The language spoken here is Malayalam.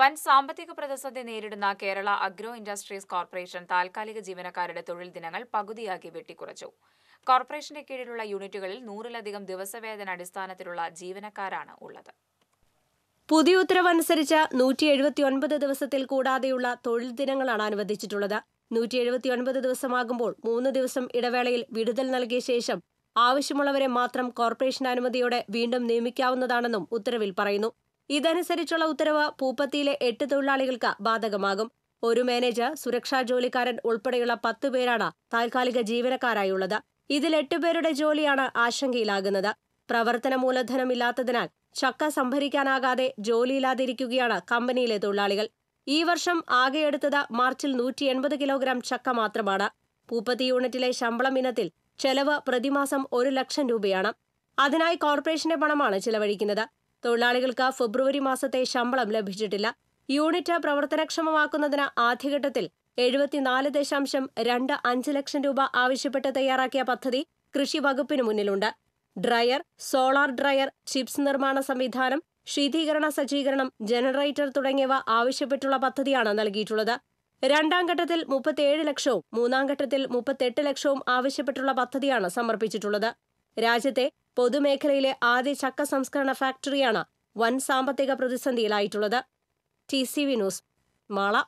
വൻ സാമ്പത്തിക പ്രതിസന്ധി നേരിടുന്ന കേരള അഗ്രോ ഇൻഡസ്ട്രീസ് കോർപ്പറേഷൻ താൽക്കാലിക ജീവനക്കാരുടെ തൊഴിൽ ദിനങ്ങൾ പകുതിയാക്കി വെട്ടിക്കുറച്ചു കോർപ്പറേഷന്റെ കീഴിലുള്ള യൂണിറ്റുകളിൽ നൂറിലധികം ദിവസവേതന അടിസ്ഥാനത്തിലുള്ള ജീവനക്കാരാണ് ഉള്ളത് പുതിയ ഉത്തരവനുസരിച്ച് നൂറ്റി എഴുപത്തിയൊൻപത് ദിവസത്തിൽ കൂടാതെയുള്ള തൊഴിൽ ദിനങ്ങളാണ് അനുവദിച്ചിട്ടുള്ളത് നൂറ്റി എഴുപത്തിയൊൻപത് ദിവസമാകുമ്പോൾ മൂന്ന് ദിവസം ഇടവേളയിൽ വിടുതൽ നൽകിയ ശേഷം ആവശ്യമുള്ളവരെ മാത്രം കോർപ്പറേഷൻ അനുമതിയോടെ വീണ്ടും നിയമിക്കാവുന്നതാണെന്നും ഉത്തരവിൽ പറയുന്നു ഇതനുസരിച്ചുള്ള ഉത്തരവ് പൂപ്പത്തിയിലെ എട്ട് തൊഴിലാളികൾക്ക് ബാധകമാകും ഒരു മാനേജർ സുരക്ഷാ ജോലിക്കാരൻ ഉൾപ്പെടെയുള്ള പത്ത് പേരാണ് താൽക്കാലിക ജീവനക്കാരായുള്ളത് ഇതിൽ എട്ടുപേരുടെ ജോലിയാണ് ആശങ്കയിലാകുന്നത് പ്രവർത്തന മൂലധനം ഇല്ലാത്തതിനാൽ ചക്ക സംഭരിക്കാനാകാതെ ജോലിയില്ലാതിരിക്കുകയാണ് കമ്പനിയിലെ തൊഴിലാളികൾ ഈ വർഷം ആകെ എടുത്തത് മാർച്ചിൽ നൂറ്റി എൺപത് കിലോഗ്രാം ചക്ക മാത്രമാണ് പൂപ്പത്തി യൂണിറ്റിലെ ശമ്പളം ഇനത്തിൽ ചെലവ് പ്രതിമാസം ഒരു ലക്ഷം രൂപയാണ് അതിനായി കോർപ്പറേഷന്റെ പണമാണ് ചിലവഴിക്കുന്നത് തൊഴിലാളികൾക്ക് ഫെബ്രുവരി മാസത്തെ ശമ്പളം ലഭിച്ചിട്ടില്ല യൂണിറ്റ് പ്രവർത്തനക്ഷമമാക്കുന്നതിന് ആദ്യഘട്ടത്തിൽ എഴുപത്തിനാല് ദശാംശം രണ്ട് അഞ്ച് ലക്ഷം രൂപ ആവശ്യപ്പെട്ട് തയ്യാറാക്കിയ പദ്ധതി കൃഷി വകുപ്പിന് മുന്നിലുണ്ട് ഡ്രയർ സോളാർ ഡ്രയർ ചിപ്സ് നിർമ്മാണ സംവിധാനം ശീതീകരണ സജ്ജീകരണം ജനറേറ്റർ തുടങ്ങിയവ ആവശ്യപ്പെട്ടുള്ള പദ്ധതിയാണ് നൽകിയിട്ടുള്ളത് രണ്ടാം ഘട്ടത്തിൽ മുപ്പത്തിയേഴ് ലക്ഷവും മൂന്നാം ഘട്ടത്തിൽ മുപ്പത്തെട്ട് ലക്ഷവും ആവശ്യപ്പെട്ടുള്ള പദ്ധതിയാണ് സമർപ്പിച്ചിട്ടുള്ളത് രാജ്യത്തെ പൊതുമേഖലയിലെ ആദ്യ ചക്ക സംസ്കരണ ഫാക്ടറിയാണ് വൻ സാമ്പത്തിക പ്രതിസന്ധിയിലായിട്ടുള്ളത് T C V news Mala